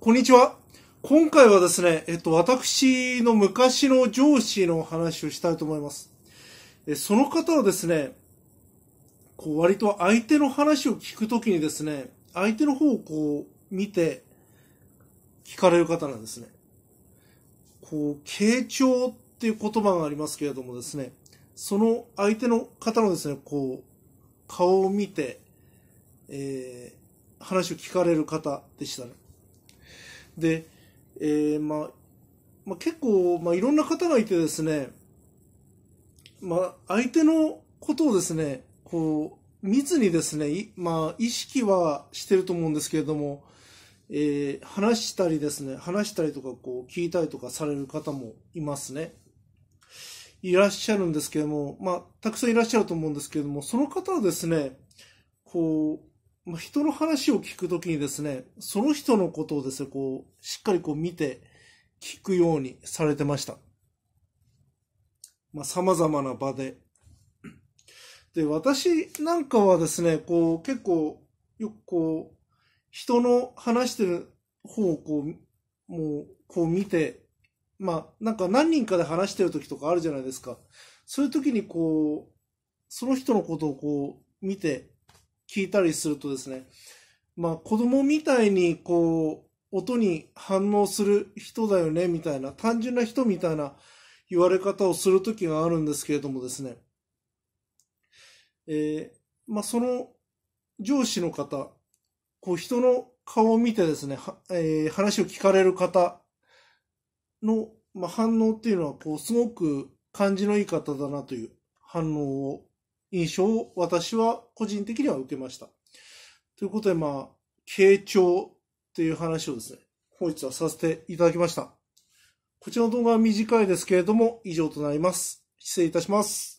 こんにちは。今回はですね、えっと、私の昔の上司の話をしたいと思います。えその方はですね、こう割と相手の話を聞くときにですね、相手の方をこう見て聞かれる方なんですね。こう、傾聴っていう言葉がありますけれどもですね、その相手の方のですね、こう、顔を見て、えー、話を聞かれる方でしたね。で、えー、まあ、まあ、結構、まあ、いろんな方がいてですね、まあ、相手のことをですね、こう、密にですね、まあ、意識はしてると思うんですけれども、えー、話したりですね、話したりとか、こう、聞いたりとかされる方もいますね。いらっしゃるんですけども、まあ、たくさんいらっしゃると思うんですけれども、その方はですね、こう、まあ、人の話を聞くときにですね、その人のことをですね、こう、しっかりこう見て聞くようにされてました。まあ、様々な場で。で、私なんかはですね、こう、結構、よくこう、人の話してる方をこう、もう、こう見て、まあ、なんか何人かで話してる時とかあるじゃないですか。そういう時にこう、その人のことをこう、見て、聞いたりするとですね、まあ子供みたいにこう、音に反応する人だよね、みたいな、単純な人みたいな言われ方をするときがあるんですけれどもですね、えー、まあその上司の方、こう人の顔を見てですね、えー、話を聞かれる方の、まあ、反応っていうのは、こう、すごく感じのいい方だなという反応を印象を私は個人的には受けました。ということで、まあ、傾聴という話をですね、本日はさせていただきました。こちらの動画は短いですけれども、以上となります。失礼いたします。